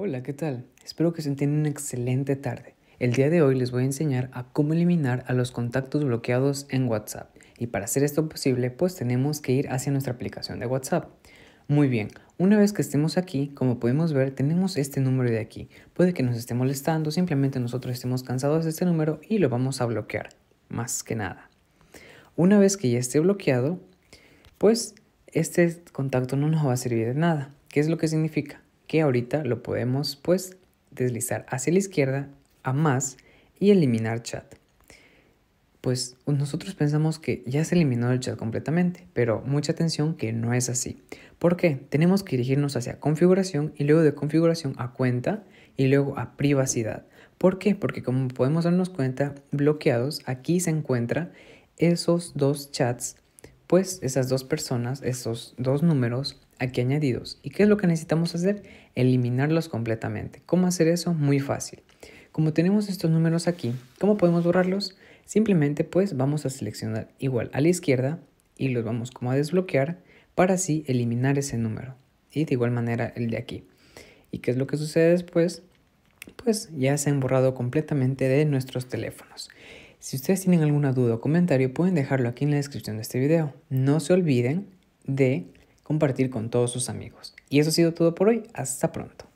Hola, ¿qué tal? Espero que se entiendan una excelente tarde. El día de hoy les voy a enseñar a cómo eliminar a los contactos bloqueados en WhatsApp. Y para hacer esto posible, pues tenemos que ir hacia nuestra aplicación de WhatsApp. Muy bien, una vez que estemos aquí, como podemos ver, tenemos este número de aquí. Puede que nos esté molestando, simplemente nosotros estemos cansados de este número y lo vamos a bloquear, más que nada. Una vez que ya esté bloqueado, pues este contacto no nos va a servir de nada. ¿Qué es lo que significa? que ahorita lo podemos pues deslizar hacia la izquierda a más y eliminar chat. Pues nosotros pensamos que ya se eliminó el chat completamente, pero mucha atención que no es así. ¿Por qué? Tenemos que dirigirnos hacia configuración y luego de configuración a cuenta y luego a privacidad. ¿Por qué? Porque como podemos darnos cuenta, bloqueados, aquí se encuentran esos dos chats pues esas dos personas, esos dos números aquí añadidos. ¿Y qué es lo que necesitamos hacer? Eliminarlos completamente. ¿Cómo hacer eso? Muy fácil. Como tenemos estos números aquí, ¿cómo podemos borrarlos? Simplemente pues vamos a seleccionar igual a la izquierda y los vamos como a desbloquear para así eliminar ese número. Y de igual manera el de aquí. ¿Y qué es lo que sucede después? Pues ya se han borrado completamente de nuestros teléfonos. Si ustedes tienen alguna duda o comentario, pueden dejarlo aquí en la descripción de este video. No se olviden de compartir con todos sus amigos. Y eso ha sido todo por hoy. Hasta pronto.